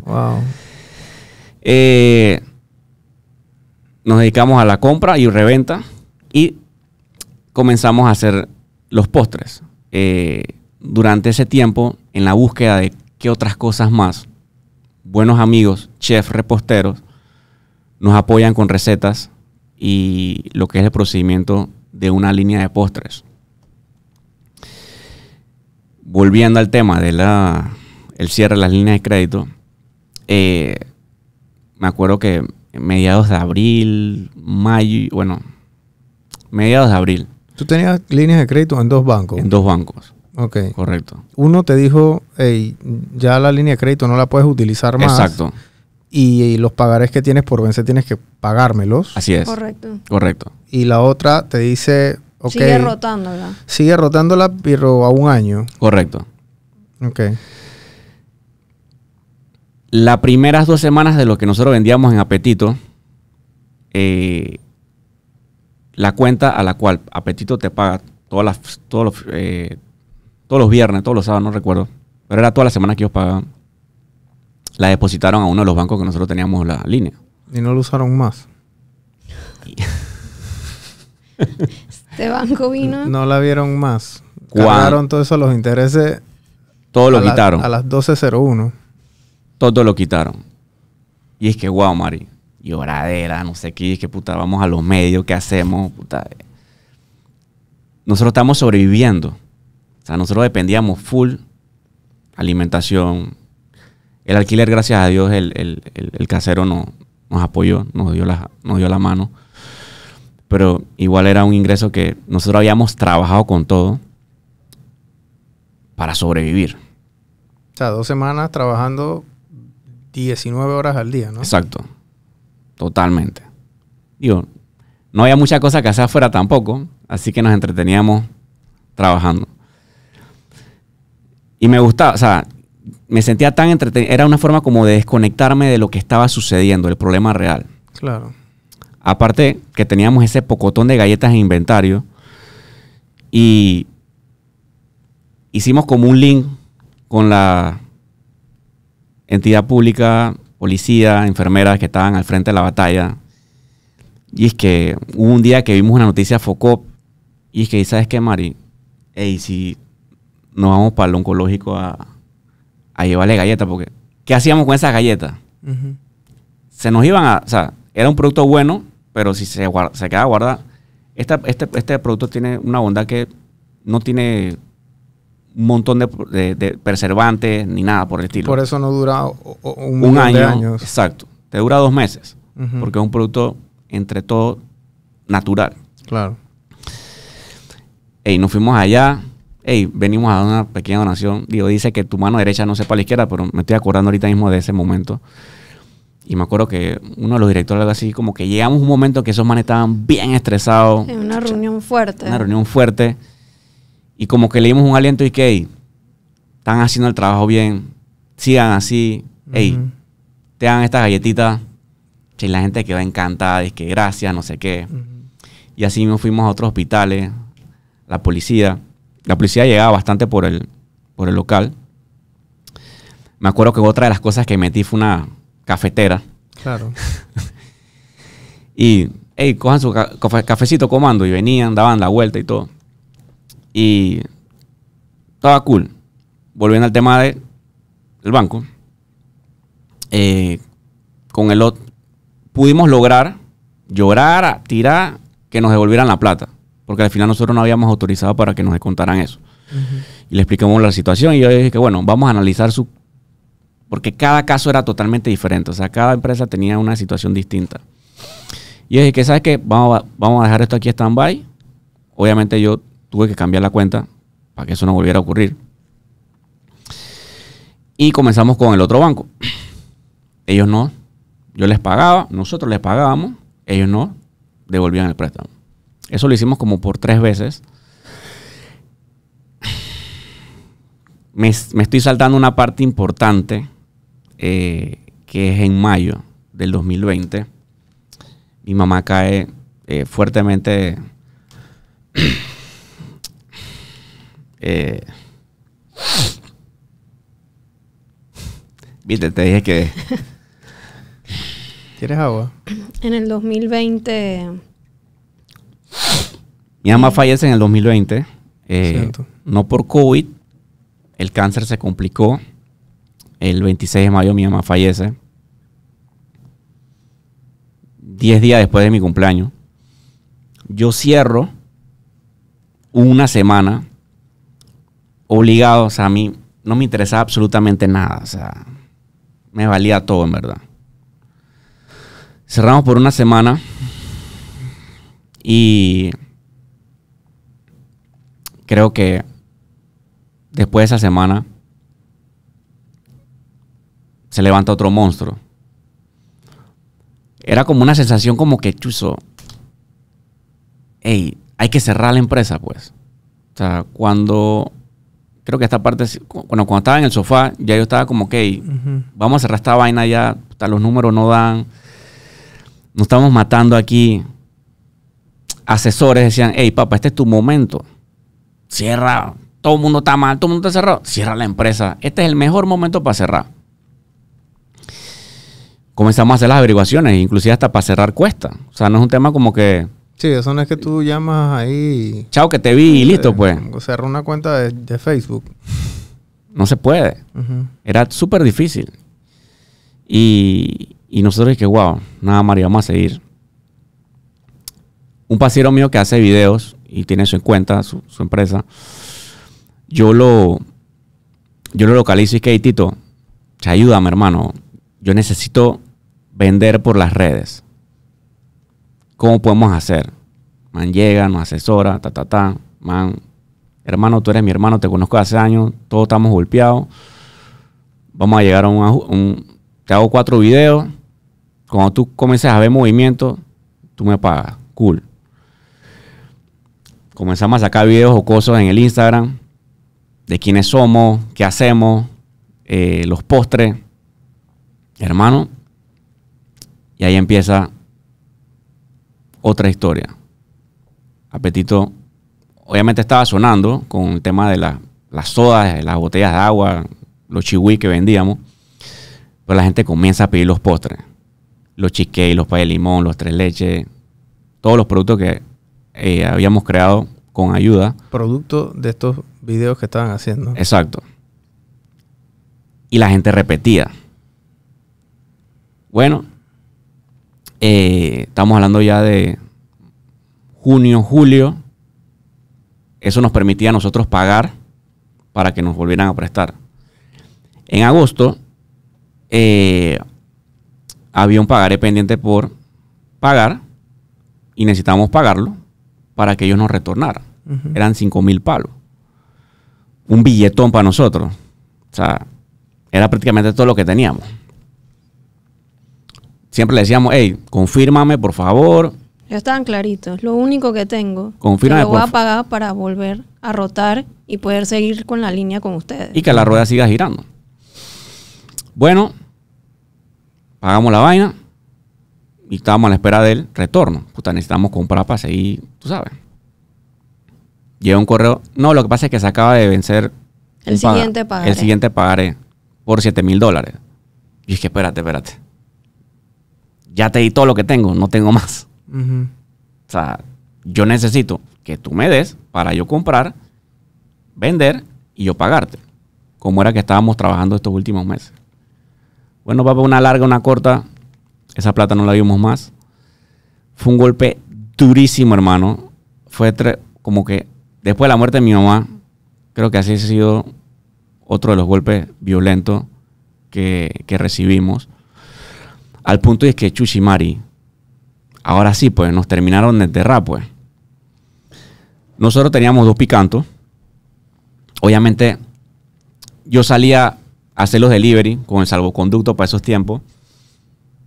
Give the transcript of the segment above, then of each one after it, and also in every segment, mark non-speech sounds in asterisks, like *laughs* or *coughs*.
*laughs* Eh, nos dedicamos a la compra y reventa y comenzamos a hacer los postres. Eh, durante ese tiempo, en la búsqueda de qué otras cosas más, buenos amigos, chefs, reposteros, nos apoyan con recetas y lo que es el procedimiento de una línea de postres. Volviendo al tema de la, el cierre de las líneas de crédito, eh, me acuerdo que mediados de abril, mayo, bueno, mediados de abril. ¿Tú tenías líneas de crédito en dos bancos? En dos bancos. Ok. Correcto. Uno te dijo, eh, ya la línea de crédito no la puedes utilizar más. Exacto. Y, los pagarés que tienes por vencer tienes que pagármelos. Así es. Correcto. Correcto. Y la otra te dice, ok. Sigue rotándola. Sigue rotándola, pero a un año. Correcto. Ok. Las primeras dos semanas de lo que nosotros vendíamos en Apetito, eh, la cuenta a la cual Apetito te paga todas las, todos, los, eh, todos los viernes, todos los sábados, no recuerdo, pero era toda las semana que ellos pagaban, la depositaron a uno de los bancos que nosotros teníamos la línea. Y no lo usaron más. *laughs* este banco vino. No la vieron más. quitaron todo eso los intereses. Todos lo quitaron. A las 12.01 todo lo quitaron. Y es que, guau Mari, lloradera, no sé qué, es que puta, vamos a los medios, ¿qué hacemos? Eh. Nosotros estamos sobreviviendo. O sea, nosotros dependíamos full alimentación. El alquiler, gracias a Dios, el, el, casero no, nos apoyó, nos dio, la, nos dio la mano. Pero igual era un ingreso que nosotros habíamos trabajado con todo para sobrevivir. O sea, dos semanas trabajando 19 horas al día, ¿no? Exacto. Totalmente. Digo, no había mucha cosa que hacer afuera tampoco, así que nos entreteníamos trabajando. Y me gustaba, o sea, me sentía tan entretenido. Era una forma como de desconectarme de lo que estaba sucediendo, el problema real. Claro. Aparte que teníamos ese pocotón de galletas en inventario y hicimos como un link con la entidad pública, policía, enfermeras que estaban al frente de la batalla. Y es que hubo un día que vimos una noticia FOCOP y es que, ¿sabes qué, Mari? Ey, si nos vamos para el oncológico a, llevarle galletas, porque ¿qué hacíamos con esas galletas? Se nos iban a, o sea, era un producto bueno, pero si se, queda guardado, este, este producto tiene una bondad que no tiene un montón de, preservantes ni nada por el estilo. Por eso no dura un, año. Exacto. Te dura dos meses. Porque es un producto, entre todo, natural. Claro. Ey, nos fuimos allá. Ey, venimos a una pequeña donación. Digo, dice que tu mano derecha no sepa a la izquierda, pero me estoy acordando ahorita mismo de ese momento. Y me acuerdo que uno de los directores, algo así, como que llegamos a un momento que esos manes estaban bien estresados. En una reunión fuerte. Una reunión fuerte. Y como que le dimos un aliento y que, están haciendo el trabajo bien, sigan así, hey, te dan estas galletitas. la gente queda encantada, es que gracias, no sé qué. Y así nos fuimos a otros hospitales, la policía. La policía llegaba bastante por el, por el local. Me acuerdo que otra de las cosas que metí fue una cafetera. Claro. *laughs* y, hey, cojan su cafecito comando. Y venían, daban la vuelta y todo. Y estaba cool. Volviendo al tema de el banco. Eh, con el otro pudimos lograr llorar, tirar, que nos devolvieran la plata. Porque al final nosotros no habíamos autorizado para que nos contaran eso. Y le explicamos la situación y yo dije que, bueno, vamos a analizar su... Porque cada caso era totalmente diferente. O sea, cada empresa tenía una situación distinta. Y yo dije que, ¿sabes qué? Vamos a, dejar esto aquí stand-by. Obviamente yo Tuve que cambiar la cuenta para que eso no volviera a ocurrir. Y comenzamos con el otro banco. Ellos no. Yo les pagaba, nosotros les pagábamos, ellos no devolvían el préstamo. Eso lo hicimos como por tres veces. Me, estoy saltando una parte importante eh, que es en mayo del 2020. Mi mamá cae eh, fuertemente eh, Viste, te dije que... *laughs* ¿Quieres agua? En el 2020... Mi mamá fallece en el 2020. Eh, no por COVID. El cáncer se complicó. El 26 de mayo mi mamá fallece. Diez días después de mi cumpleaños. Yo cierro una semana obligado, o sea, a mí no me interesaba absolutamente nada, o sea, me valía todo en verdad. Cerramos por una semana y creo que después de esa semana se levanta otro monstruo. Era como una sensación como que chuzo. Ey, hay que cerrar la empresa, pues. O sea, cuando creo que esta parte, bueno, cuando estaba en el sofá, ya yo estaba como, ok, vamos a cerrar esta vaina ya, los números no dan, nos estamos matando aquí. Asesores decían, hey, papá, este es tu momento. Cierra, todo el mundo está mal, todo el mundo está cerrado, cierra la empresa. Este es el mejor momento para cerrar. Comenzamos a hacer las averiguaciones, inclusive hasta para cerrar cuesta. O sea, no es un tema como que Sí, eso no es que tú llamas ahí. Chao, que te vi y eh, listo, pues. Cerrar una cuenta de, Facebook. No se puede. Era súper difícil. Y, nosotros dije, wow, nada, María, vamos a seguir. Un pasero mío que hace videos y tiene su cuenta, su, empresa, yo lo, yo lo localizo y que, hey, Tito, ayúdame, hermano. Yo necesito vender por las redes. ¿Cómo podemos hacer? Man llega, nos asesora, ta, ta, ta. Man, hermano, tú eres mi hermano, te conozco hace años, todos estamos golpeados. Vamos a llegar a un, Te hago cuatro videos. Cuando tú comiences a ver movimiento, tú me pagas. Cool. Comenzamos a sacar videos o cosas en el Instagram de quiénes somos, qué hacemos, eh, los postres. Hermano, y ahí empieza otra historia. Apetito, obviamente estaba sonando con el tema de las sodas, las botellas de agua, los chihui que vendíamos, pero la gente comienza a pedir los postres. Los cheesecake, los pay de limón, los tres leches, todos los productos que eh, habíamos creado con ayuda. Producto de estos videos que estaban haciendo. Exacto. Y la gente repetía. Bueno, eh, estamos hablando ya de junio, julio. Eso nos permitía a nosotros pagar para que nos volvieran a prestar. En agosto eh, había un pagaré pendiente por pagar y necesitábamos pagarlo para que ellos nos retornaran. Eran 5 mil palos. Un billetón para nosotros. O sea, era prácticamente todo lo que teníamos siempre le decíamos, hey, confírmame, por favor. Ya estaban claritos, lo único que tengo, confírmame, que lo voy a pagar para volver a rotar y poder seguir con la línea con ustedes. Y que la rueda siga girando. Bueno, pagamos la vaina y estábamos a la espera del retorno. Puta, necesitamos comprar para seguir, tú sabes. Llega un correo. No, lo que pasa es que se acaba de vencer el siguiente pagaré. El siguiente pagaré por 7 mil dólares. Y es que espérate, espérate ya te di todo lo que tengo, no tengo más. O sea, yo necesito que tú me des para yo comprar, vender y yo pagarte. Como era que estábamos trabajando estos últimos meses. Bueno, papá, una larga, una corta. Esa plata no la vimos más. Fue un golpe durísimo, hermano. Fue como que después de la muerte de mi mamá, creo que así ha sido otro de los golpes violentos que recibimos. Al punto de que Chuchimari, ahora sí, pues nos terminaron de enterrar, pues. Nosotros teníamos dos picantos. Obviamente, yo salía a hacer los delivery con el salvoconducto para esos tiempos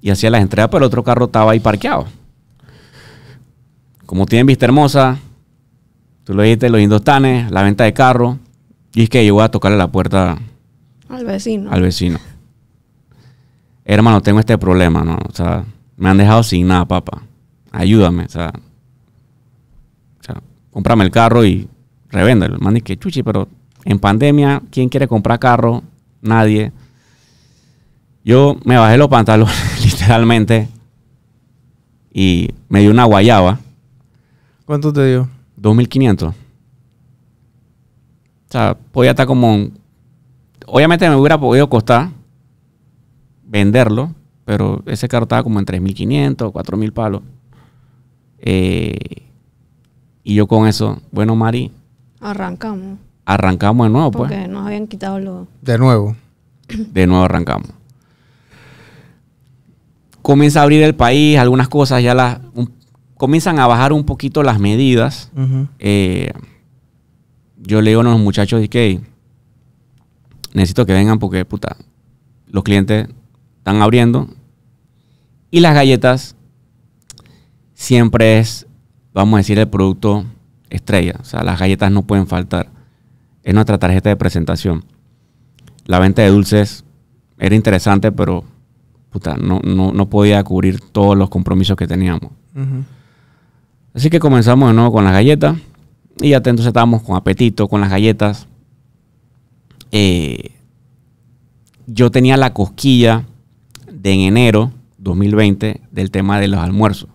y hacía las entregas, pero el otro carro estaba ahí parqueado. Como tienen vista hermosa, tú lo dijiste, los indostanes, la venta de carro, y es que yo voy a tocarle la puerta al vecino. Al vecino hermano, tengo este problema, ¿no? O sea, me han dejado sin nada, papá. Ayúdame, o sea, o sea cómprame el carro y revéndelo. El man que chuchi, pero en pandemia, ¿quién quiere comprar carro? Nadie. Yo me bajé los pantalones, *laughs* literalmente, y me dio una guayaba. ¿Cuánto te dio? 2.500. O sea, podía estar como... Obviamente me hubiera podido costar venderlo, pero ese carro estaba como en 3.500, 4.000 palos. Eh, y yo con eso, bueno, Mari. Arrancamos. Arrancamos de nuevo, pues. Porque nos habían quitado los. De nuevo. *clears throat* De nuevo arrancamos. Comienza a abrir el país, algunas cosas ya las. comienzan a bajar un poquito las medidas. Eh, yo le digo a los muchachos que necesito que vengan porque, puta, los clientes están abriendo. Y las galletas siempre es, vamos a decir, el producto estrella. O sea, las galletas no pueden faltar. Es nuestra tarjeta de presentación. La venta de dulces era interesante, pero puta, no, podía cubrir todos los compromisos que teníamos. Así que comenzamos de nuevo con las galletas. Y atentos entonces estábamos con apetito, con las galletas. Eh, yo tenía la cosquilla en enero 2020 del tema de los almuerzos.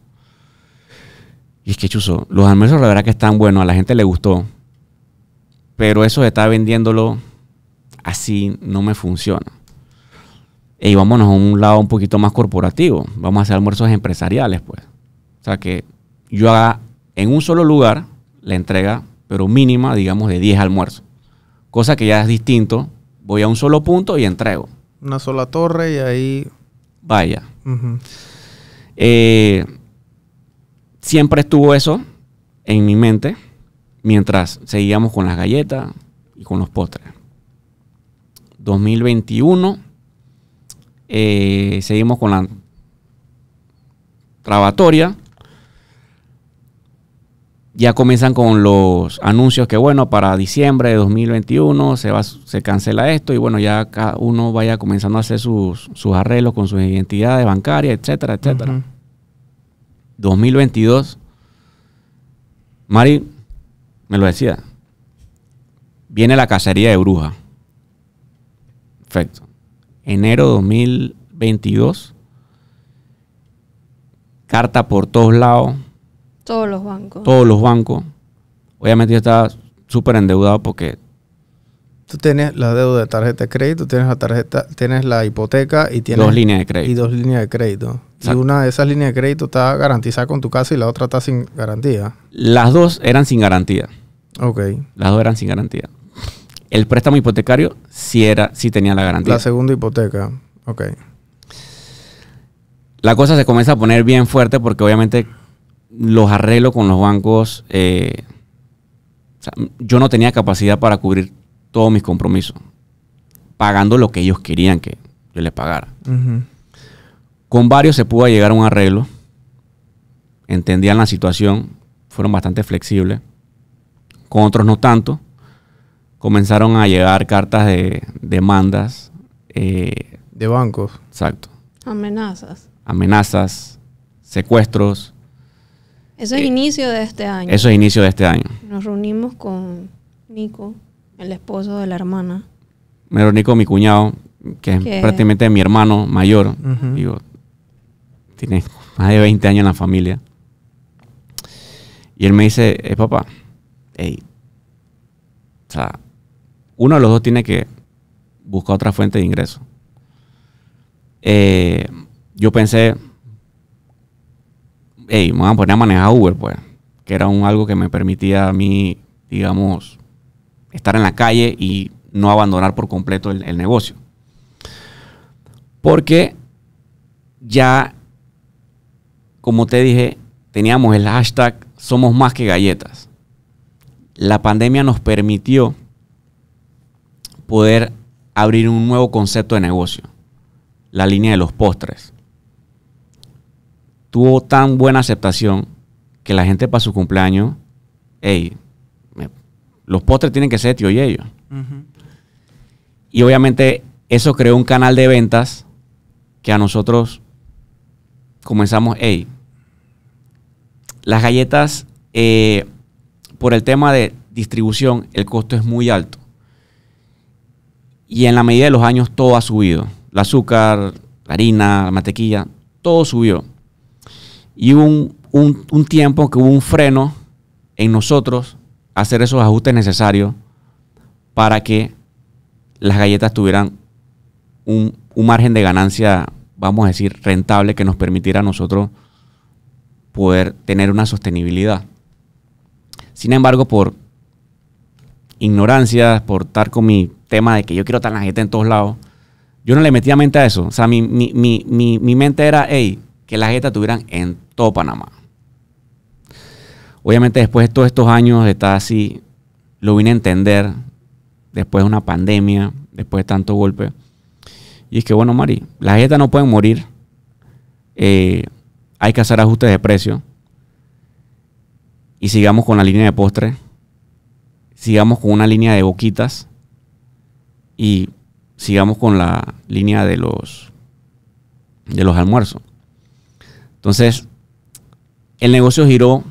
Y es que chuzo, los almuerzos la verdad que están buenos, a la gente le gustó, pero eso de estar vendiéndolo así no me funciona. Y vámonos a un lado un poquito más corporativo, vamos a hacer almuerzos empresariales, pues. O sea, que yo haga en un solo lugar la entrega, pero mínima, digamos, de 10 almuerzos. Cosa que ya es distinto, voy a un solo punto y entrego. Una sola torre y ahí vaya. Eh, siempre estuvo eso en mi mente mientras seguíamos con las galletas y con los postres. 2021, eh, seguimos con la trabatoria ya comienzan con los anuncios que, bueno, para diciembre de 2021 se, va, se cancela esto y, bueno, ya cada uno vaya comenzando a hacer sus, arreglos con sus identidades bancarias, etcétera, etcétera. 2022, Mari me lo decía, viene la cacería de brujas. Perfecto. Enero 2022, carta por todos lados todos los bancos. Todos los bancos. Obviamente yo estaba súper endeudado porque... Tú tienes la deuda de tarjeta de crédito, tienes la tarjeta, tienes la hipoteca y tienes... Dos líneas de crédito. Y dos líneas de crédito. Y una de esas líneas de crédito está garantizada con tu casa y la otra está sin garantía. Las dos eran sin garantía. Ok. Las dos eran sin garantía. El préstamo hipotecario era, sí tenía la garantía. La segunda hipoteca. Ok. La cosa se comienza a poner bien fuerte porque obviamente los arreglos con los bancos, eh, yo no tenía capacidad para cubrir todos mis compromisos, pagando lo que ellos querían que yo les pagara. Con varios se pudo llegar a un arreglo, entendían la situación, fueron bastante flexibles, con otros no tanto. Comenzaron a llegar cartas de demandas. Eh, de bancos. Exacto. Amenazas. Amenazas, secuestros, eso es eh, inicio de este año. Eso es inicio de este año. Nos reunimos con Nico, el esposo de la hermana. Me reuní Nico, mi cuñado, que, es prácticamente mi hermano mayor. Digo, tiene más de 20 años en la familia. Y él me dice, eh, papá, o sea, uno de los dos tiene que buscar otra fuente de ingreso. Eh, yo pensé, me van a poner a manejar Uber, pues. Que era un, algo que me permitía a mí, digamos, estar en la calle y no abandonar por completo el negocio. Porque ya, como te dije, teníamos el hashtag Somos más que galletas. La pandemia nos permitió poder abrir un nuevo concepto de negocio, la línea de los postres tuvo tan buena aceptación que la gente para su cumpleaños, hey, los postres tienen que ser tío y ellos. Y obviamente eso creó un canal de ventas que a nosotros comenzamos, hey, las galletas, eh, por el tema de distribución, el costo es muy alto. Y en la medida de los años todo ha subido. El azúcar, la harina, la mantequilla, todo subió. Y hubo un, tiempo que hubo un freno en nosotros hacer esos ajustes necesarios para que las galletas tuvieran un, margen de ganancia, vamos a decir, rentable que nos permitiera a nosotros poder tener una sostenibilidad. Sin embargo, por ignorancia, por estar con mi tema de que yo quiero tan la gente en todos lados, yo no le metía mente a eso. O sea, mi, mi mente era, hey, que las Jeta tuvieran en todo Panamá. Obviamente después de todos estos años de estar así, lo vine a entender después de una pandemia, después de tanto golpe. Y es que, bueno, Mari, las Jeta no pueden morir. Eh, hay que hacer ajustes de precio. Y sigamos con la línea de postre. Sigamos con una línea de boquitas. Y sigamos con la línea de los, de los almuerzos. Entonces, el negocio giró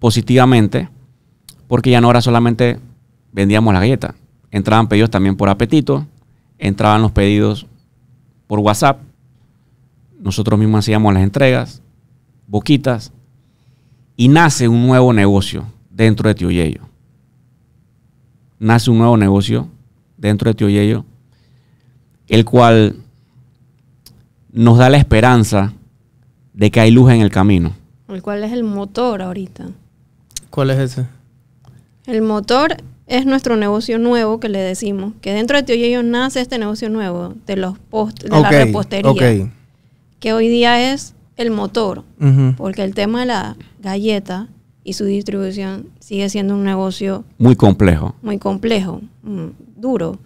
positivamente porque ya no era solamente vendíamos la galleta. Entraban pedidos también por apetito, entraban los pedidos por WhatsApp, nosotros mismos hacíamos las entregas, boquitas, y nace un nuevo negocio dentro de Yello, Nace un nuevo negocio dentro de Yello el cual nos da la esperanza de que hay luz en el camino. ¿Cuál es el motor ahorita? ¿Cuál es ese? El motor es nuestro negocio nuevo que le decimos, que dentro de ti nace este negocio nuevo de los de la repostería, que hoy día es el motor, porque el tema de la galleta y su distribución sigue siendo un negocio muy complejo, muy complejo, mm, duro.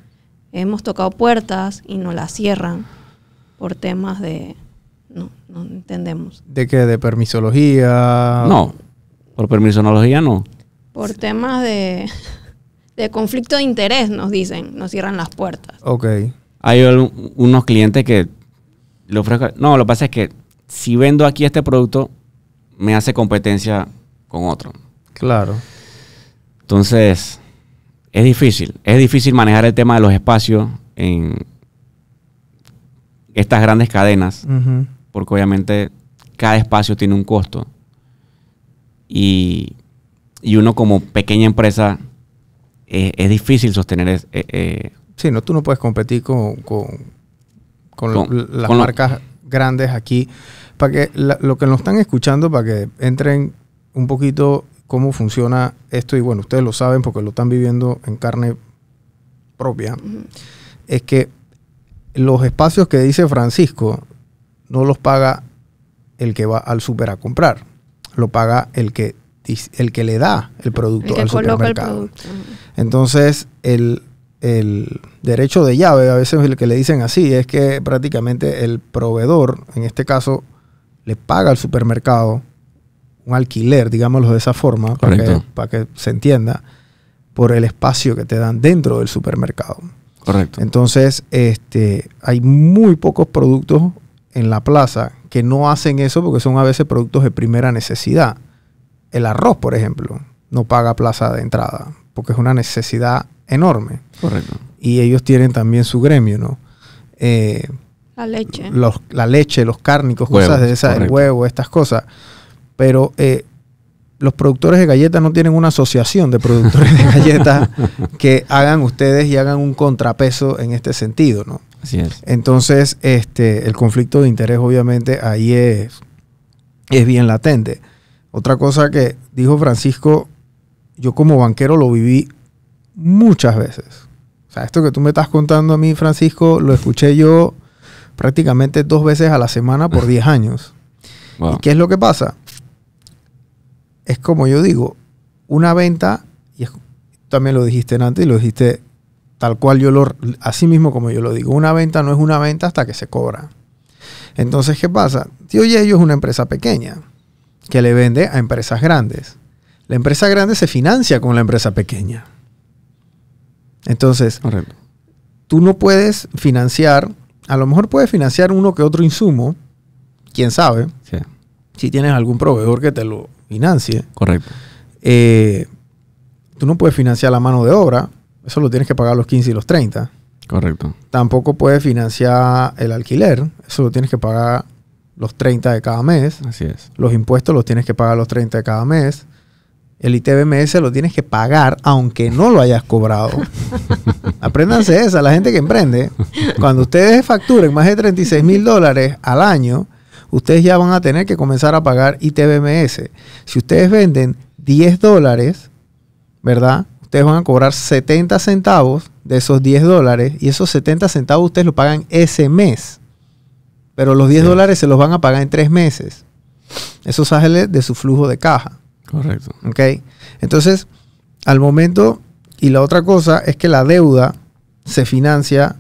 Hemos tocado puertas y no las cierran por temas de no, no entendemos. ¿De qué? ¿De permisología? No, por permisología no. Por temas de, de conflicto de interés nos dicen, nos cierran las puertas. Ok. Hay unos clientes que le No, lo que pasa es que si vendo aquí este producto, me hace competencia con otro. Claro. Entonces, es difícil. Es difícil manejar el tema de los espacios en estas grandes cadenas porque obviamente cada espacio tiene un costo. Y, uno como pequeña empresa eh, es difícil sostener... Eh, eh, sí, no, tú no puedes competir con, con, las marcas grandes aquí. Para que lo que nos están escuchando, para que entren un poquito cómo funciona esto, y bueno, ustedes lo saben porque lo están viviendo en carne propia, es que los espacios que dice Francisco no los paga el que va al super a comprar, lo paga el que, el que le da el producto al supermercado. Entonces, el, derecho de llave, a veces el que le dicen así, es que prácticamente el proveedor, en este caso, le paga al supermercado un alquiler, digámoslo de esa forma, para que, para que se entienda, por el espacio que te dan dentro del supermercado. Correcto. Entonces, este, hay muy pocos productos en la plaza que no hacen eso porque son a veces productos de primera necesidad. El arroz, por ejemplo, no paga plaza de entrada porque es una necesidad enorme. Correcto. Y ellos tienen también su gremio, ¿no? Eh, la leche. Los, la leche, los cárnicos, cosas de esas, el huevo, estas cosas. Pero eh, los productores de galletas no tienen una asociación de productores de *laughs* galletas que hagan ustedes y hagan un contrapeso en este sentido, ¿no? Así es. Entonces, este, el conflicto de interés obviamente ahí es, es bien latente. Otra cosa que dijo Francisco, yo como banquero lo viví muchas veces. O sea, esto que tú me estás contando a mí, Francisco, lo escuché yo prácticamente dos veces a la semana por 10 *laughs* años. ¿Y qué es lo que pasa? Es como yo digo, una venta, y también lo dijiste antes y lo dijiste tal cual yo lo, así mismo como yo lo digo, una venta no es una venta hasta que se cobra. Entonces, ¿qué pasa? Tío ellos es una empresa pequeña que le vende a empresas grandes. La empresa grande se financia con la empresa pequeña. Entonces, tú no puedes financiar, a lo mejor puedes financiar uno que otro insumo, quién sabe, si tienes algún proveedor que te lo financie. Correcto. Eh, tú no puedes financiar la mano de obra, eso lo tienes que pagar los 15 y los 30. Correcto. Tampoco puedes financiar el alquiler. Eso lo tienes que pagar los 30 de cada mes. Así es. Los impuestos los tienes que pagar los 30 de cada mes. El ITBMS lo tienes que pagar aunque no lo hayas cobrado. *laughs* Apréndanse esa, la gente que emprende. Cuando ustedes facturen más de 36 mil dólares al año, ustedes ya van a tener que comenzar a pagar ITBMS. Si ustedes venden 10 dólares, ¿verdad? ustedes van a cobrar 70 centavos de esos 10 dólares y esos 70 centavos ustedes lo pagan ese mes. Pero los 10 dólares se los van a pagar en tres meses. Eso sale de su flujo de caja. Correcto. ¿Ok? Entonces, al momento, y la otra cosa es que la deuda se financia.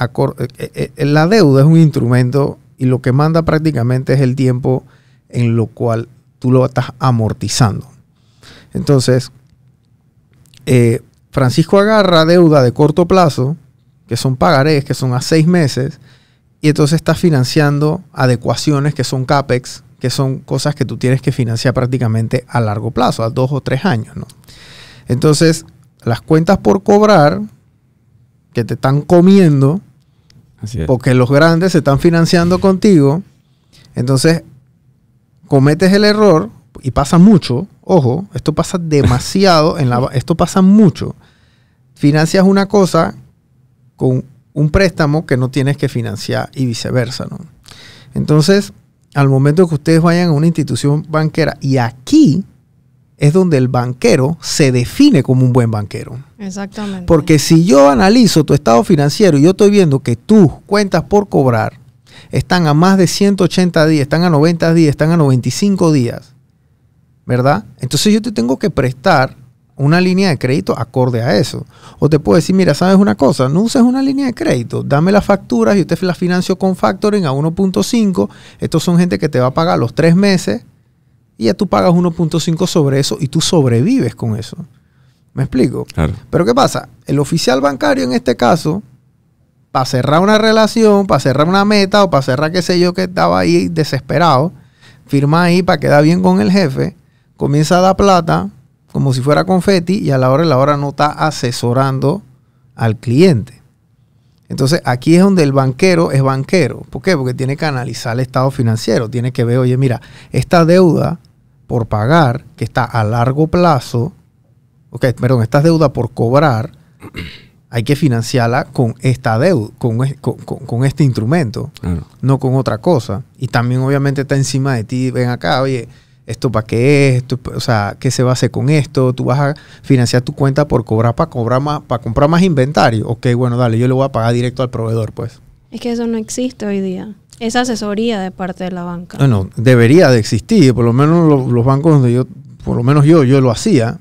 Eh, eh, eh, la deuda es un instrumento y lo que manda prácticamente es el tiempo en lo cual tú lo estás amortizando. Entonces, eh, Francisco agarra deuda de corto plazo, que son pagarés, que son a seis meses, y entonces está financiando adecuaciones que son CAPEX, que son cosas que tú tienes que financiar prácticamente a largo plazo, a dos o tres años. Entonces, las cuentas por cobrar que te están comiendo, porque los grandes se están financiando contigo, entonces cometes el error y pasa mucho, ojo, esto pasa demasiado, en la, esto pasa mucho. Financias una cosa con un préstamo que no tienes que financiar y viceversa, ¿no? Entonces, al momento que ustedes vayan a una institución banquera, y aquí es donde el banquero se define como un buen banquero. Exactamente. Porque si yo analizo tu estado financiero y yo estoy viendo que tus cuentas por cobrar están a más de 180 días, están a 90 días, están a 95 días, ¿verdad? Entonces yo te tengo que prestar una línea de crédito acorde a eso. O te puedo decir, mira, ¿sabes una cosa? No uses una línea de crédito, dame las facturas, y usted las financio con factoring a 1.5, estos son gente que te va a pagar los tres meses y ya tú pagas 1.5 sobre eso y tú sobrevives con eso. ¿Me explico? Claro. Pero ¿qué pasa? El oficial bancario en este caso, para cerrar una relación, para cerrar una meta o para cerrar qué sé yo que estaba ahí desesperado, firma ahí para quedar bien con el jefe, comienza a dar plata como si fuera confeti y a la hora de la hora no está asesorando al cliente. Entonces aquí es donde el banquero es banquero. ¿Por qué? Porque tiene que analizar el estado financiero, tiene que ver, oye, mira, esta deuda por pagar, que está a largo plazo, ok, perdón, esta deuda por cobrar, hay que financiarla con esta deuda, con, con, este instrumento, no con otra cosa. Y también obviamente está encima de ti, ven acá, oye, esto para qué es, o sea, qué se va a hacer con esto, tú vas a financiar tu cuenta por cobrar para cobrar más, para comprar más inventario. Ok, bueno, dale, yo le voy a pagar directo al proveedor, pues. Es que eso no existe hoy día. Esa asesoría de parte de la banca. Bueno, debería de existir, por lo menos los, los bancos donde yo, por lo menos yo, yo lo hacía.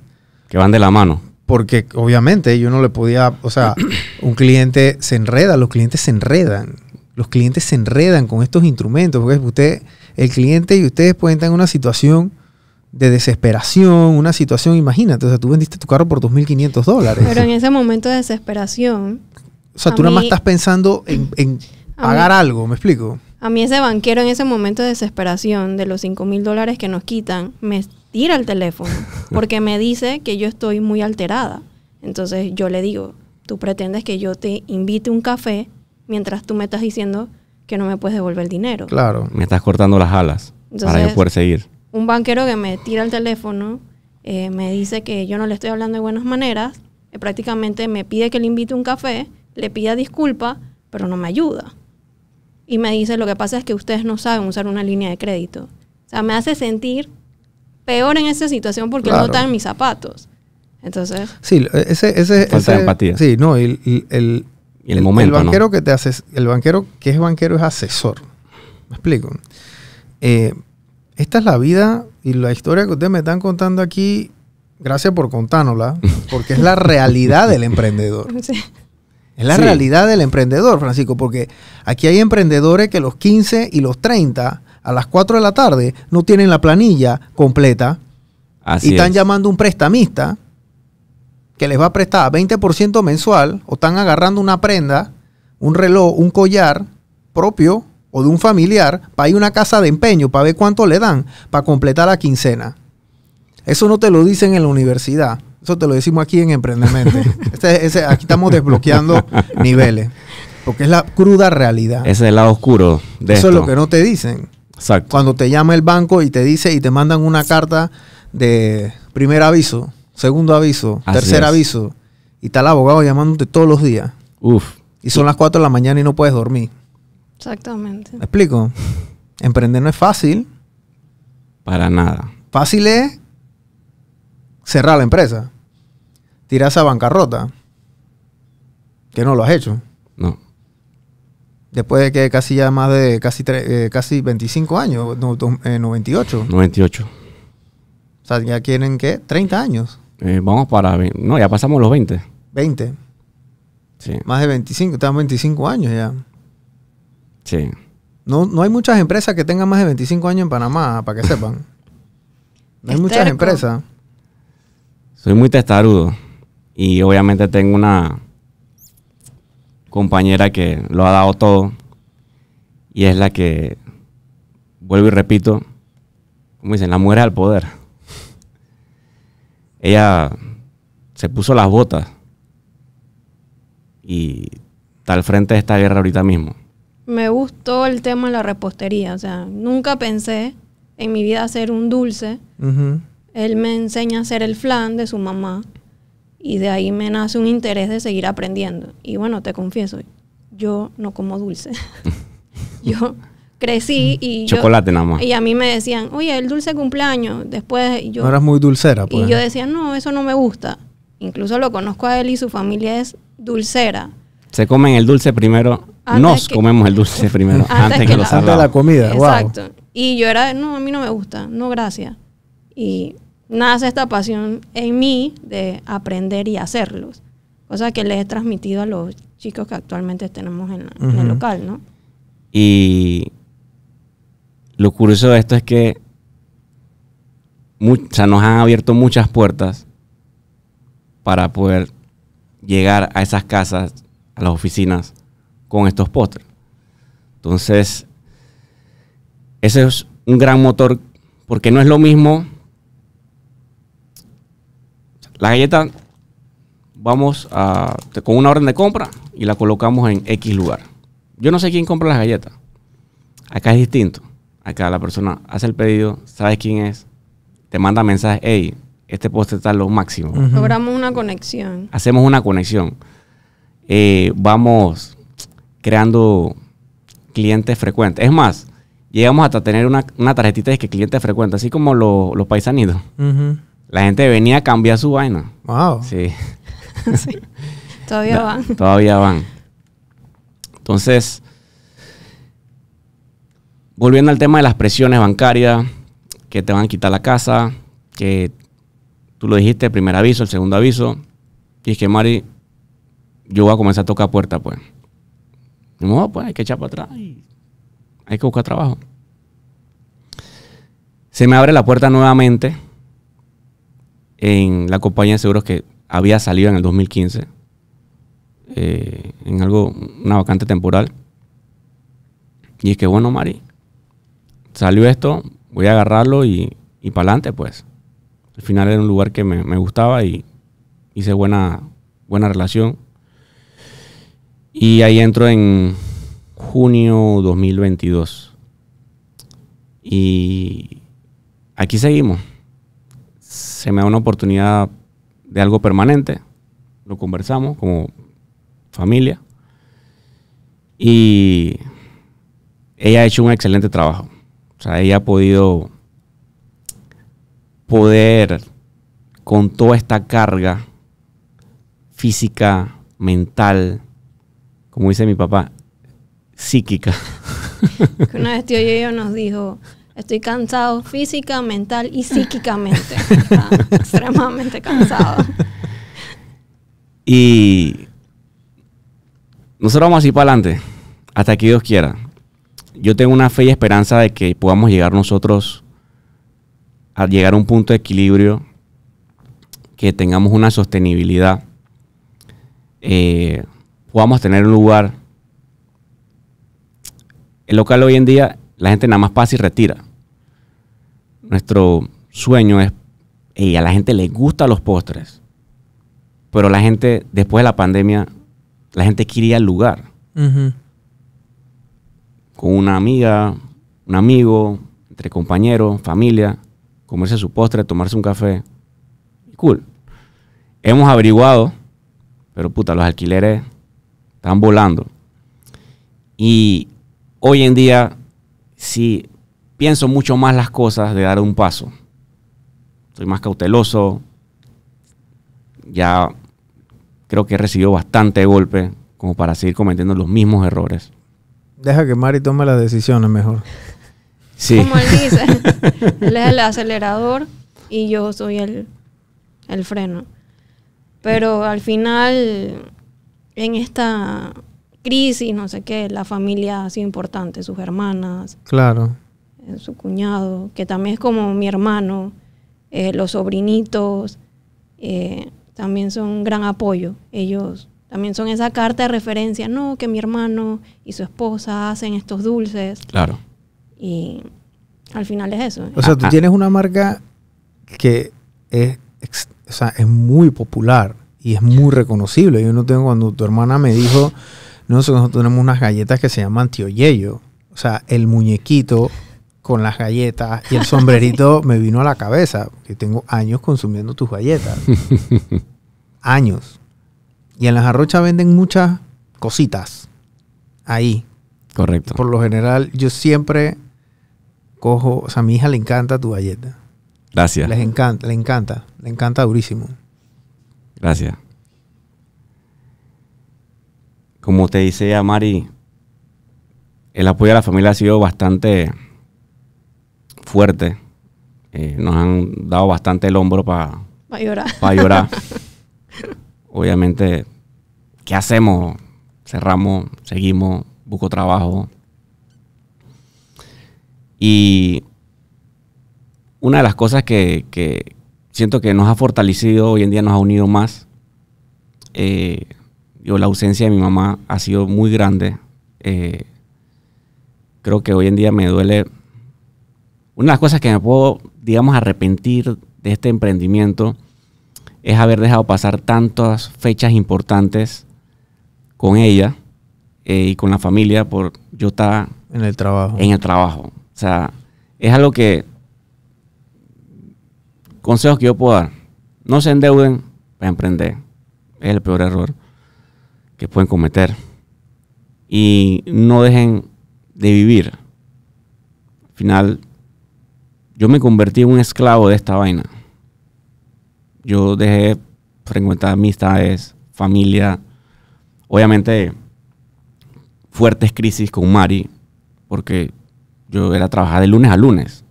Que van de la mano. Porque obviamente yo no le podía, o sea, *clears throat* un cliente se enreda, los clientes se enredan los clientes se enredan con estos instrumentos, porque usted el cliente y ustedes pueden estar en una situación de desesperación, una situación, imagínate, o sea, tú vendiste tu carro por 2.500 dólares. Pero en ese momento de desesperación... O sea, tú nada más estás pensando en, pagar algo, ¿me explico? A mí ese banquero en ese momento de desesperación de los 5.000 mil dólares que nos quitan, me tira el teléfono *laughs* porque me dice que yo estoy muy alterada. Entonces yo le digo, tú pretendes que yo te invite un café mientras tú me estás diciendo que no me puedes devolver el dinero. Claro. Me estás cortando las alas para yo poder seguir. Un banquero que me tira el teléfono, eh, me dice que yo no le estoy hablando de buenas maneras, eh, prácticamente me pide que le invite un café, le pida disculpa, pero no me ayuda. Y me dice, lo que pasa es que ustedes no saben usar una línea de crédito. O sea, me hace sentir peor en esa situación porque no están mis zapatos. Entonces. Sí, e-, ese. ese empatía. Sí, no, el, el, banquero, que te el banquero que es banquero es asesor. ¿Me explico? Eh, esta es la vida y la historia que ustedes me están contando aquí. Gracias por contárnosla, *laughs* porque es la realidad del emprendedor. *laughs* Es la realidad del emprendedor, Francisco, porque aquí hay emprendedores que los 15 y los 30 a las 4 de la tarde no tienen la planilla completa y están llamando a un prestamista que les va a prestar 20% mensual o están agarrando una prenda, un reloj, un collar propio o de un familiar para ir a una casa de empeño para ver cuánto le dan para completar la quincena. Eso no te lo dicen en la universidad. Eso te lo decimos aquí en Emprendimiento. *laughs* Este, aquí estamos desbloqueando niveles. Porque es la cruda realidad. Ese es el lado oscuro de Eso es lo que no te dicen. Exacto. Cuando te llama el banco y te dice y te mandan una carta de primer aviso segundo aviso, tercer aviso, y está el abogado llamándote todos los días. Uf. Y son las 4 de la mañana y no puedes dormir. Exactamente. ¿Me explico? Emprender no es fácil. Para nada. Fácil es cerrar la empresa. Tirar esa bancarrota. Que no lo has hecho. No. Después de que casi ya más de casi, eh, casi 25 años, no, 98. 98. Eh, o sea, ya quieren que 30 años. Eh, vamos para. No, ya pasamos los 20. 20. Sí. Más de 25, estamos 25 años ya. Sí. No, no hay muchas empresas que tengan más de 25 años en Panamá, para que sepan. *laughs* No hay muchas empresas. Soy muy testarudo. Y obviamente tengo una compañera que lo ha dado todo. Y es la que, vuelvo y repito, como dicen, la mujer al poder ella se puso las botas y está al frente de esta guerra ahorita mismo. Me gustó el tema de la repostería, o sea, nunca pensé en mi vida hacer un dulce. Él me enseña a hacer el flan de su mamá y de ahí me nace un interés de seguir aprendiendo. Y bueno, te confieso, yo no como dulce. *laughs* yo crecí mm. y chocolate nada más. Y a mí me decían, oye, el dulce cumpleaños. Después yo. No eras muy dulcera, pues. Y yo decía, no, eso no me gusta. Incluso lo conozco a él y su familia es dulcera. Se comen el dulce primero. Nos comemos el dulce *laughs* primero antes, que, la, comida. Exacto. Y yo era, no, a mí no me gusta, no gracias. Y nace esta pasión en mí de aprender y hacerlos. Cosa que les he transmitido a los chicos que actualmente tenemos en el local, ¿no? Y lo curioso de esto es que nos han abierto muchas puertas para poder llegar a esas casas, a las oficinas, con estos postres. Entonces, ese es un gran motor, porque no es lo mismo. La galleta, vamos a, con una orden de compra y la colocamos en X lugar. Yo no sé quién compra las galletas. Acá es distinto. Acá la persona hace el pedido, sabes quién es, te manda mensaje, hey, este post está lo máximo. Logramos una conexión. Hacemos una conexión. Eh, vamos creando clientes frecuentes. Es más, llegamos hasta tener una, tarjetita de que clientes frecuentes, así como los paisanitos. La gente venía a cambiar su vaina. Wow. sí. *laughs* *laughs* Todavía van. Todavía van. Entonces, volviendo al tema de las presiones bancarias, que te van a quitar la casa, que tú lo dijiste, el primer aviso, el segundo aviso, y es que Mari, yo voy a comenzar a tocar puerta, pues. No, pues hay que echar para atrás y hay que buscar trabajo. Se me abre la puerta nuevamente en la compañía de seguros que había salido en el 2015, eh, en algo, una vacante temporal. Y es que, bueno, Mari, salió esto, voy a agarrarlo y, y para adelante, pues. Al final era un lugar que me, me, gustaba y hice buena, buena relación. Y ahí entro en junio 2022. Y aquí seguimos. Se me da una oportunidad de algo permanente. Lo conversamos como familia. Y ella ha hecho un excelente trabajo. O sea, ella ha podido poder con toda esta carga física, mental, como dice mi papá, psíquica. *laughs* Una vez tío ella nos dijo, estoy cansado física, mental y psíquicamente. *laughs* extremadamente cansado. Y nosotros vamos así para adelante, hasta que Dios quiera yo tengo una fe y esperanza de que podamos llegar nosotros a llegar a un punto de equilibrio, que tengamos una sostenibilidad, eh, podamos tener un lugar. El local hoy en día, la gente nada más pasa y retira. Nuestro sueño es, Y a la gente le gustan los postres, pero la gente, después de la pandemia, la gente quería el lugar con una amiga, un amigo, entre compañeros, familia, comerse su postre, tomarse un café. Cool. Hemos averiguado, pero puta, los alquileres están volando. Y hoy en día, sí, pienso mucho más las cosas de dar un paso. Soy más cauteloso. Ya creo que he recibido bastante golpe como para seguir cometiendo los mismos errores. Deja que Mari tome las decisiones mejor. Sí. Como él dice, *laughs* él es el acelerador y yo soy el, freno. Pero al final, en esta crisis, no sé qué, la familia ha sido importante, sus hermanas. Claro. Eh, su cuñado, que también es como mi hermano, eh, los sobrinitos, eh, también son un gran apoyo. Ellos también son esa carta de referencia, no, que mi hermano y su esposa hacen estos dulces. Claro. Y al final es eso. O sea, tú tienes una marca que es, muy popular y es muy reconocible. Yo no tengo, cuando tu hermana me dijo, nosotros tenemos unas galletas que se llaman Tío Yello. O sea, el muñequito con las galletas y el sombrerito *laughs* me vino a la cabeza. Que tengo años consumiendo tus galletas. *laughs* años. Y en las arrochas venden muchas cositas ahí. Correcto. Por lo general, yo siempre cojo, o sea, a mi hija le encanta tu galleta. Gracias. Les encanta, le encanta, le encanta durísimo. Gracias. Como te dice Mari, el apoyo a la familia ha sido bastante fuerte. Eh, nos han dado bastante el hombro para llorar. Para llorar. *laughs* obviamente, ¿qué hacemos? Cerramos, seguimos, busco trabajo. Y una de las cosas que, siento que nos ha fortalecido, hoy en día nos ha unido más, yo, eh, la ausencia de mi mamá ha sido muy grande. Eh, creo que hoy en día me duele. Una de las cosas que me puedo, digamos, arrepentir de este emprendimiento es haber dejado pasar tantas fechas importantes con ella eh, y con la familia por yo estaba en el trabajo. En el trabajo. O sea, es algo que consejos que yo puedo dar. No se endeuden para emprender. Es el peor error que pueden cometer. Y no dejen de vivir. Al final, yo me convertí en un esclavo de esta vaina yo dejé frecuentar amistades, familia. Obviamente, fuertes crisis con Mari, porque yo era trabajar de lunes a lunes.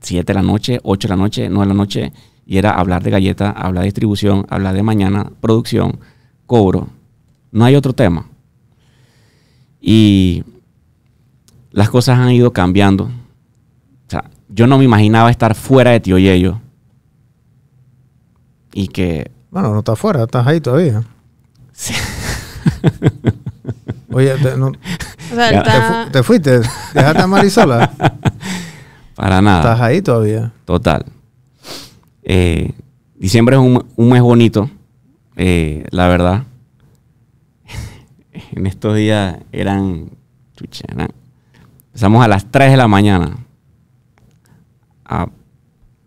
7 de la noche, 8 de la noche, 9 de la noche, y era hablar de galleta, hablar de distribución, hablar de mañana, producción, cobro. No hay otro tema. Y las cosas han ido cambiando. O sea, yo no me imaginaba estar fuera de Tío Yello y que... Bueno, no estás fuera, estás ahí todavía. *laughs* Oye, te, no, te, fuiste, dejaste a Marisola. *laughs* Para nada. Estás ahí todavía. Total. Eh, diciembre es un, mes bonito, eh, la verdad. *laughs* en estos días eran, chucha, Empezamos a las 3 de la mañana. Ah,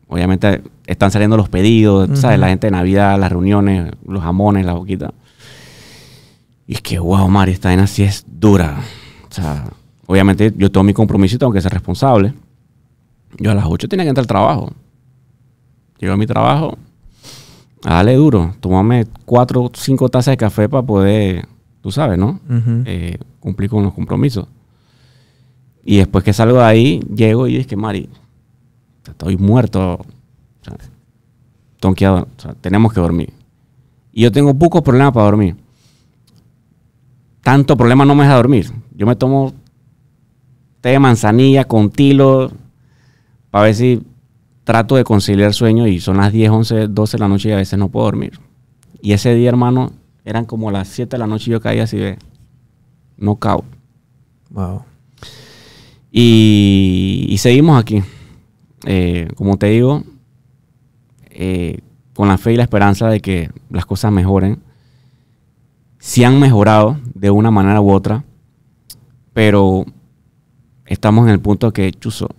obviamente están saliendo los pedidos, ¿sabes? La gente de Navidad, las reuniones, los jamones, la boquita. Y es que, wow, Mari, esta vaina sí es dura. O sea, obviamente yo tengo mi compromiso y tengo que ser responsable. Yo a las 8 tenía que entrar al trabajo. Llego a mi trabajo, dale duro, tomame cuatro o cinco tazas de café para poder, tú sabes, ¿no? Eh, cumplir con los compromisos. Y después que salgo de ahí, llego y es que, Mari, estoy muerto tenemos que dormir. Y yo tengo pocos problemas para dormir. Tanto problema no me deja dormir. Yo me tomo té de manzanilla con tilo para ver si trato de conciliar sueño y son las 10, 11, 12 de la noche y a veces no puedo dormir. Y ese día, hermano, eran como las 7 de la noche y yo caía así de knockout. Wow. Y, seguimos aquí. Eh, como te digo, eh, con la fe y la esperanza de que las cosas mejoren. Si han mejorado de una manera u otra, pero estamos en el punto que, chuzo,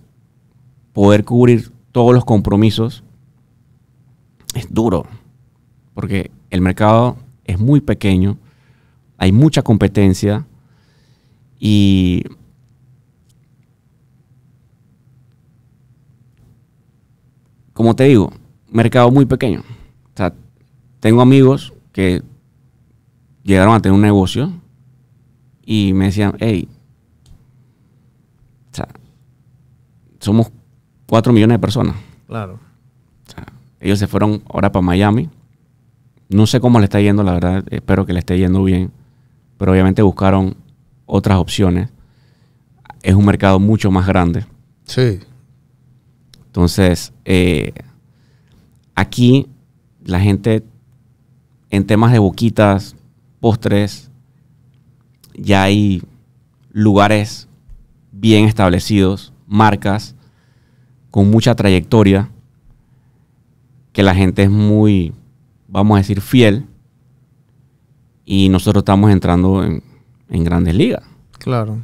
poder cubrir todos los compromisos es duro, porque el mercado es muy pequeño, hay mucha competencia y como te digo, mercado muy pequeño. O sea, tengo amigos que llegaron a tener un negocio y me decían, hey, o sea, somos cuatro millones de personas. Claro. ellos se fueron ahora para Miami. No sé cómo le está yendo, la verdad, espero que le esté yendo bien, pero obviamente buscaron otras opciones. Es un mercado mucho más grande. Sí. Entonces, eh, Aquí la gente en temas de boquitas, postres, ya hay lugares bien establecidos, marcas con mucha trayectoria, que la gente es muy, vamos a decir, fiel, y nosotros estamos entrando en, grandes ligas. Claro.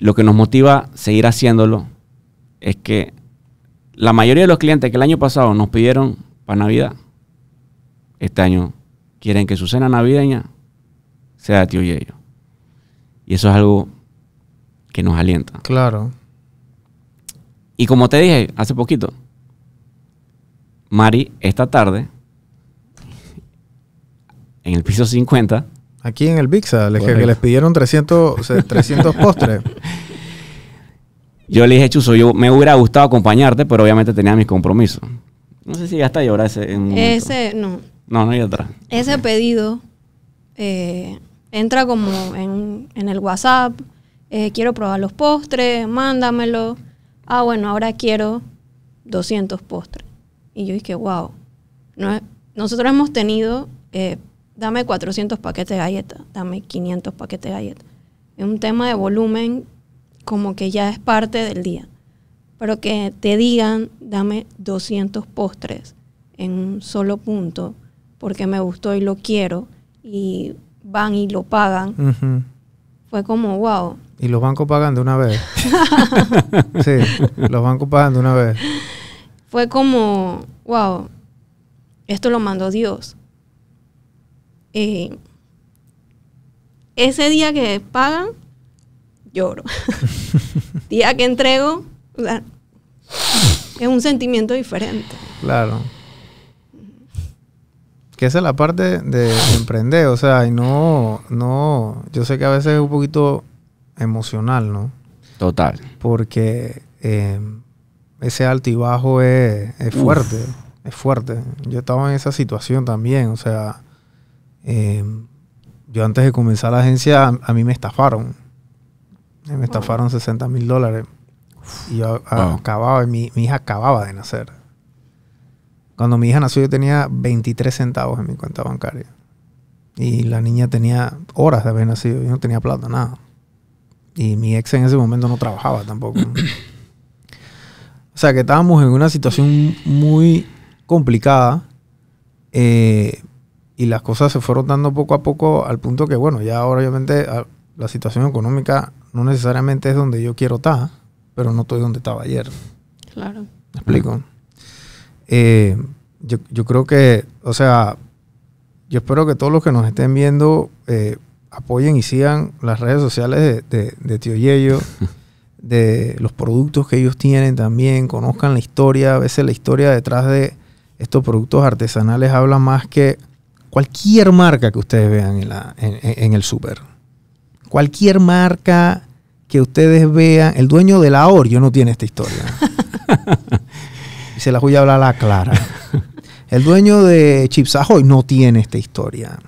Lo que nos motiva seguir haciéndolo es que la mayoría de los clientes que el año pasado nos pidieron para Navidad, este año quieren que su cena navideña sea tío y ellos. Y eso es algo que nos alienta. Claro. Y como te dije hace poquito, Mari, esta tarde, en el piso 50. Aquí en el Bixa, les, les pidieron 300, 300 postres. *laughs* Yo le dije, chuso, yo me hubiera gustado acompañarte, pero obviamente tenía mis compromisos. No sé si hasta está y ahora ese. En ese, no. No, no hay otra. Ese pedido eh, entra como en, el WhatsApp. Eh, quiero probar los postres, mándamelo. Ah, bueno, ahora quiero 200 postres. Y yo dije, wow. nosotros hemos tenido, eh, dame 400 paquetes de galletas, dame 500 paquetes de galletas. Es un tema de volumen como que ya es parte del día. Pero que te digan, dame 200 postres en un solo punto, porque me gustó y lo quiero, y van y lo pagan, fue como, wow. Y los bancos pagan de una vez. *laughs* sí, los bancos pagan de una vez. Fue como, wow, esto lo mandó Dios. Eh, ese día que pagan, lloro. *laughs* Día que entrego, o sea, es un sentimiento diferente. Claro. Que esa es la parte de emprender, o sea, no, no, yo sé que a veces es un poquito emocional, ¿no? Total. Porque eh, ese altibajo es, es fuerte, es fuerte. Yo estaba en esa situación también, o sea, eh, yo antes de comenzar la agencia a mí me estafaron. Me estafaron 60 mil dólares. Y yo acababa, mi, mi hija acababa de nacer. Cuando mi hija nació yo tenía 23 centavos en mi cuenta bancaria. Y la niña tenía horas de haber nacido. Yo no tenía plata, nada. Y mi ex en ese momento no trabajaba tampoco. *coughs* o sea que estábamos en una situación muy complicada. Eh, y las cosas se fueron dando poco a poco al punto que, bueno, ya ahora obviamente ah, la situación económica no necesariamente es donde yo quiero estar, pero no estoy donde estaba ayer. Claro. explico? Eh, yo, creo que, o sea, yo espero que todos los que nos estén viendo eh, apoyen y sigan las redes sociales de, Tío Yello, *laughs* de los productos que ellos tienen también, conozcan la historia. A veces la historia detrás de estos productos artesanales habla más que cualquier marca que ustedes vean en, en el súper. Cualquier marca que ustedes vean, el dueño de la Oreo no tiene esta historia. *laughs* se la voy a hablar a la clara. El dueño de Chips Ahoy no tiene esta historia.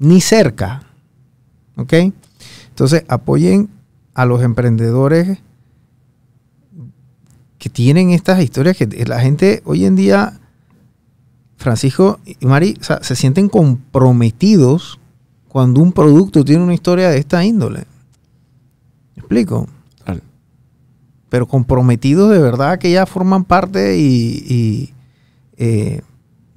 Ni cerca. ¿Ok? Entonces, apoyen a los emprendedores que tienen estas historias que la gente hoy en día, Francisco y Mari, se sienten comprometidos cuando un producto tiene una historia de esta índole. explico? Pero comprometidos de verdad que ya forman parte y, y, eh,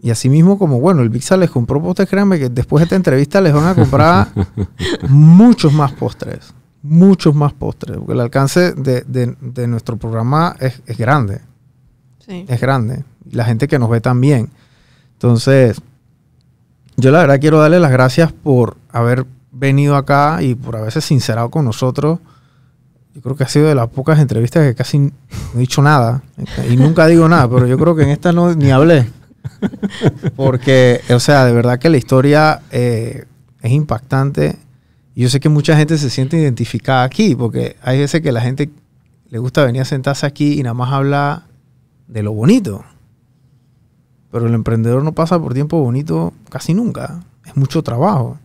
y así mismo como, bueno, el Pixar les compró postres, créanme que después de esta entrevista les van a comprar *laughs* muchos más postres, muchos más postres, porque el alcance de, nuestro programa es, es grande. Sí. Es grande. La gente que nos ve también. Entonces, yo la verdad quiero darle las gracias por haber venido acá y por haberse sincerado con nosotros. Yo creo que ha sido de las pocas entrevistas que casi no he dicho nada. Y nunca digo nada, pero yo creo que en esta no ni hablé. Porque, o sea, de verdad que la historia eh, es impactante. Y yo sé que mucha gente se siente identificada aquí, porque hay veces que la gente le gusta venir a sentarse aquí y nada más habla de lo bonito. Pero el emprendedor no pasa por tiempo bonito casi nunca. Es mucho trabajo.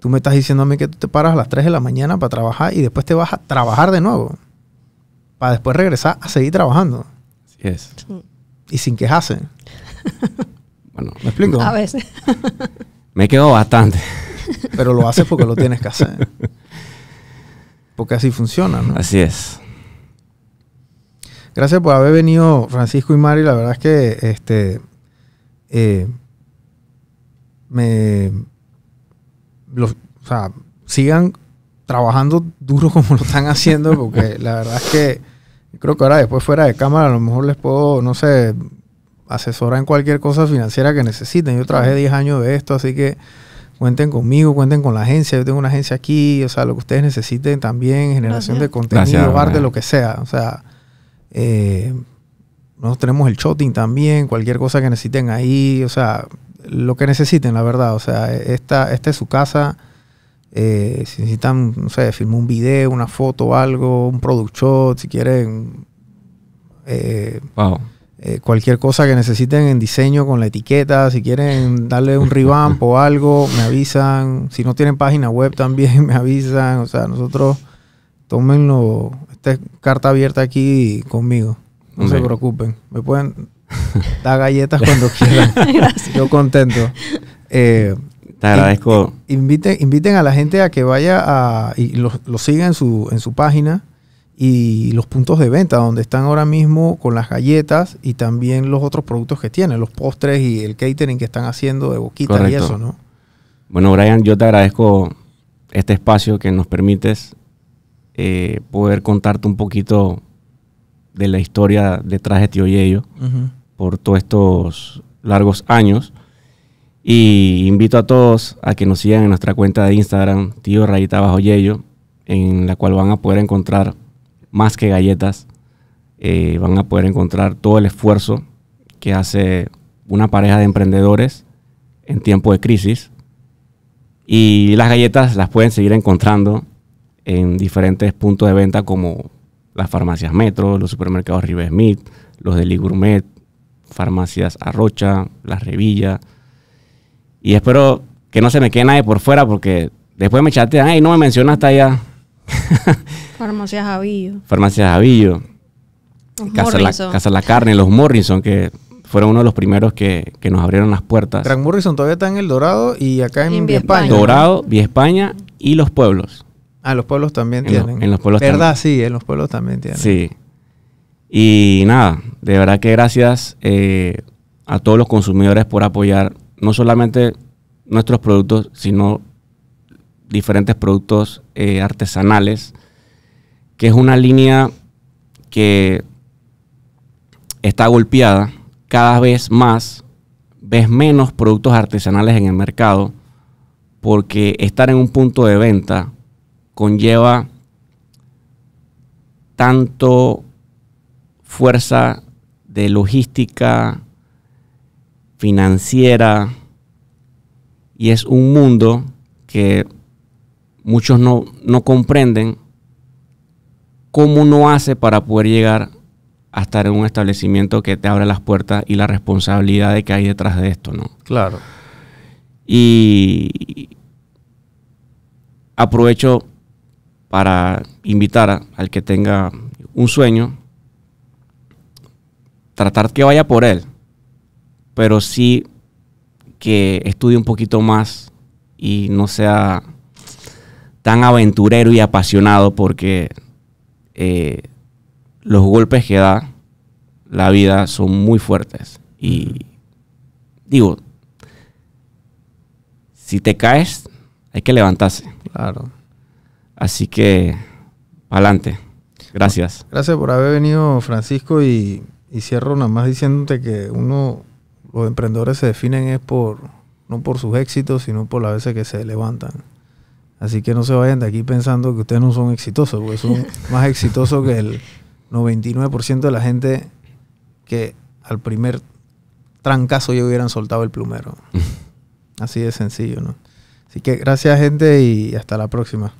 Tú me estás diciendo a mí que tú te paras a las 3 de la mañana para trabajar y después te vas a trabajar de nuevo. Para después regresar a seguir trabajando. Así es. Y sin quejarse. *laughs* bueno, ¿me explico? A veces. *laughs* me quedo bastante. *laughs* Pero lo haces porque lo tienes que hacer. Porque así funciona, ¿no? Así es. Gracias por haber venido, Francisco y Mari. La verdad es que este, eh, me, los, sigan trabajando duro *laughs* como lo están haciendo, porque la verdad es que creo que ahora después fuera de cámara a lo mejor les puedo, no sé, asesorar en cualquier cosa financiera que necesiten. Yo trabajé 10 años de esto, así que cuenten conmigo, cuenten con la agencia. Yo tengo una agencia aquí, o sea, lo que ustedes necesiten también, generación de contenido, bar de lo que sea. O sea, eh, nosotros tenemos el shotting también, cualquier cosa que necesiten ahí, o sea, lo que necesiten, la verdad. O sea, esta, esta es su casa. Eh, si necesitan, no sé, filmar un video, una foto, algo, un product shot, si quieren. Eh, eh, cualquier cosa que necesiten en diseño con la etiqueta, si quieren darle un revamp o algo, me avisan. Si no tienen página web también, *laughs* me avisan. O sea, nosotros, tómenlo, esta carta abierta aquí conmigo. No se preocupen. Me pueden dar galletas *laughs* cuando quieran. Yo contento. Eh, te agradezco. Inviten, inviten a la gente a que vaya a, y lo, lo siga en su, en su página y los puntos de venta donde están ahora mismo con las galletas y también los otros productos que tienen, los postres y el catering que están haciendo de boquita y eso, ¿no? Bueno, Brian, yo te agradezco este espacio que nos permites eh, poder contarte un poquito de la historia detrás de Tío Yello por todos estos largos años. Y invito a todos a que nos sigan en nuestra cuenta de Instagram, Tío Rayita Bajo Yello, en la cual van a poder encontrar más que galletas, eh, van a poder encontrar todo el esfuerzo que hace una pareja de emprendedores en tiempo de crisis. Y las galletas las pueden seguir encontrando en diferentes puntos de venta como las farmacias Metro, los supermercados River Smith, los Deli Gourmet, farmacias Arrocha, las Revilla. Y espero que no se me quede nadie por fuera porque después me chatean, ay, no me mencionaste allá. *laughs* farmacias Avillo. Farmacias Avillo. Casa la, Casa la Carne, los Morrison, que fueron uno de los primeros que, nos abrieron las puertas. Gran Morrison todavía está en El Dorado y acá en, España. Dorado, Vía España y Los Pueblos. Ah, los pueblos también tienen. en los pueblos ¿Verdad? Sí, en los pueblos también tienen. Sí. Y nada, de verdad que gracias eh, a todos los consumidores por apoyar no solamente nuestros productos, sino diferentes productos eh, artesanales, que es una línea que está golpeada cada vez más, ves menos productos artesanales en el mercado, porque estar en un punto de venta conlleva tanto fuerza de logística financiera y es un mundo que muchos no, comprenden cómo uno hace para poder llegar a estar en un establecimiento que te abre las puertas y la responsabilidad de que hay detrás de esto, ¿no? Claro. Y aprovecho para invitar al que tenga un sueño, tratar que vaya por él, pero sí que estudie un poquito más y no sea tan aventurero y apasionado porque eh, los golpes que da la vida son muy fuertes. Y digo, si te caes, hay que levantarse. Claro. Así que, adelante. Gracias. Gracias por haber venido, Francisco, y, cierro nada más diciéndote que uno, los emprendedores se definen es por, no por sus éxitos, sino por las veces que se levantan. Así que no se vayan de aquí pensando que ustedes no son exitosos, porque son *laughs* más exitosos que el 99% de la gente que al primer trancazo ya hubieran soltado el plumero. *laughs* Así de sencillo, ¿no? Así que gracias gente y hasta la próxima.